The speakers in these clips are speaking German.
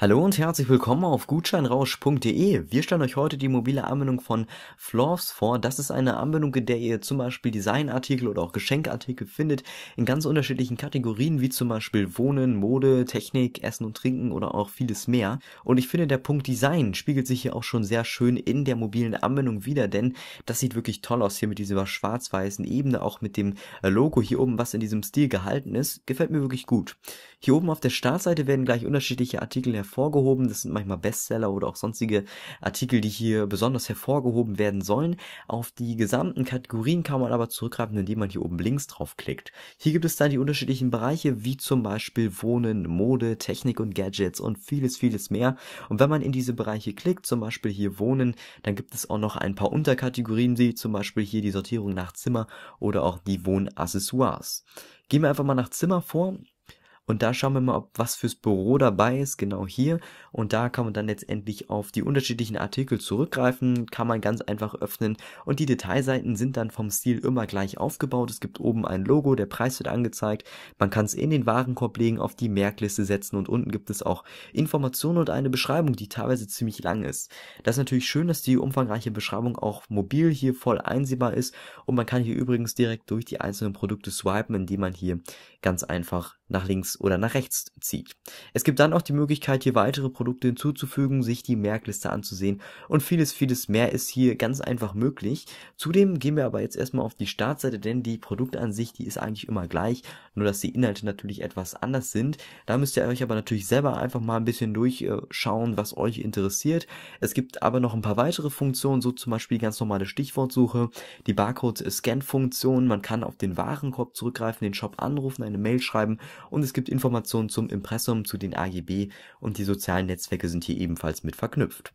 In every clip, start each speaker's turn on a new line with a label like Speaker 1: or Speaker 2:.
Speaker 1: Hallo und herzlich willkommen auf gutscheinrausch.de. Wir stellen euch heute die mobile Anwendung von Floors vor. Das ist eine Anwendung, in der ihr zum Beispiel Designartikel oder auch Geschenkartikel findet in ganz unterschiedlichen Kategorien, wie zum Beispiel Wohnen, Mode, Technik, Essen und Trinken oder auch vieles mehr. Und ich finde, der Punkt Design spiegelt sich hier auch schon sehr schön in der mobilen Anwendung wieder, denn das sieht wirklich toll aus hier mit dieser schwarz-weißen Ebene, auch mit dem äh, Logo hier oben, was in diesem Stil gehalten ist. Gefällt mir wirklich gut. Hier oben auf der Startseite werden gleich unterschiedliche Artikel hervorgehoben. Das sind manchmal Bestseller oder auch sonstige Artikel, die hier besonders hervorgehoben werden sollen. Auf die gesamten Kategorien kann man aber zurückgreifen, indem man hier oben links draufklickt. Hier gibt es dann die unterschiedlichen Bereiche, wie zum Beispiel Wohnen, Mode, Technik und Gadgets und vieles, vieles mehr. Und wenn man in diese Bereiche klickt, zum Beispiel hier Wohnen, dann gibt es auch noch ein paar Unterkategorien, wie zum Beispiel hier die Sortierung nach Zimmer oder auch die Wohnaccessoires. Gehen wir einfach mal nach Zimmer vor und da schauen wir mal, ob was fürs Büro dabei ist, genau hier. Und da kann man dann letztendlich auf die unterschiedlichen Artikel zurückgreifen, kann man ganz einfach öffnen. Und die Detailseiten sind dann vom Stil immer gleich aufgebaut. Es gibt oben ein Logo, der Preis wird angezeigt. Man kann es in den Warenkorb legen, auf die Merkliste setzen und unten gibt es auch Informationen und eine Beschreibung, die teilweise ziemlich lang ist. Das ist natürlich schön, dass die umfangreiche Beschreibung auch mobil hier voll einsehbar ist. Und man kann hier übrigens direkt durch die einzelnen Produkte swipen, indem man hier ganz einfach nach links oder nach rechts zieht. Es gibt dann auch die Möglichkeit, hier weitere Produkte hinzuzufügen, sich die Merkliste anzusehen und vieles, vieles mehr ist hier ganz einfach möglich. Zudem gehen wir aber jetzt erstmal auf die Startseite, denn die Produktansicht, die ist eigentlich immer gleich, nur dass die Inhalte natürlich etwas anders sind. Da müsst ihr euch aber natürlich selber einfach mal ein bisschen durchschauen, was euch interessiert. Es gibt aber noch ein paar weitere Funktionen, so zum Beispiel die ganz normale Stichwortsuche, die Barcode-Scan-Funktion, man kann auf den Warenkorb zurückgreifen, den Shop anrufen, eine Mail schreiben und es gibt Informationen zum Impressum, zu den AGB und die sozialen Netzwerke sind hier ebenfalls mit verknüpft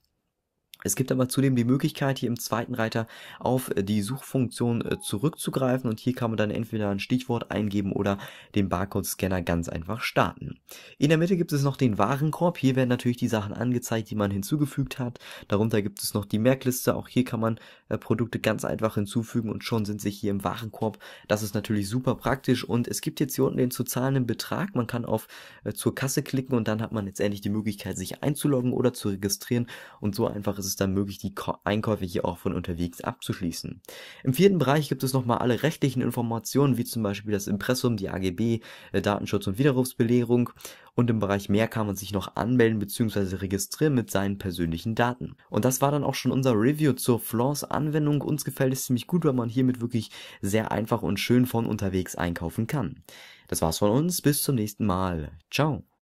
Speaker 1: es gibt aber zudem die Möglichkeit, hier im zweiten Reiter auf die Suchfunktion äh, zurückzugreifen und hier kann man dann entweder ein Stichwort eingeben oder den Barcode-Scanner ganz einfach starten. In der Mitte gibt es noch den Warenkorb. Hier werden natürlich die Sachen angezeigt, die man hinzugefügt hat. Darunter gibt es noch die Merkliste. Auch hier kann man äh, Produkte ganz einfach hinzufügen und schon sind sie hier im Warenkorb. Das ist natürlich super praktisch und es gibt jetzt hier unten den zu zahlenden Betrag. Man kann auf äh, zur Kasse klicken und dann hat man letztendlich die Möglichkeit, sich einzuloggen oder zu registrieren und so einfach ist es dann möglich, die Einkäufe hier auch von unterwegs abzuschließen. Im vierten Bereich gibt es nochmal alle rechtlichen Informationen, wie zum Beispiel das Impressum, die AGB, äh, Datenschutz und Widerrufsbelehrung. Und im Bereich mehr kann man sich noch anmelden bzw. registrieren mit seinen persönlichen Daten. Und das war dann auch schon unser Review zur Flaws Anwendung. Uns gefällt es ziemlich gut, weil man hiermit wirklich sehr einfach und schön von unterwegs einkaufen kann. Das war's von uns, bis zum nächsten Mal. Ciao.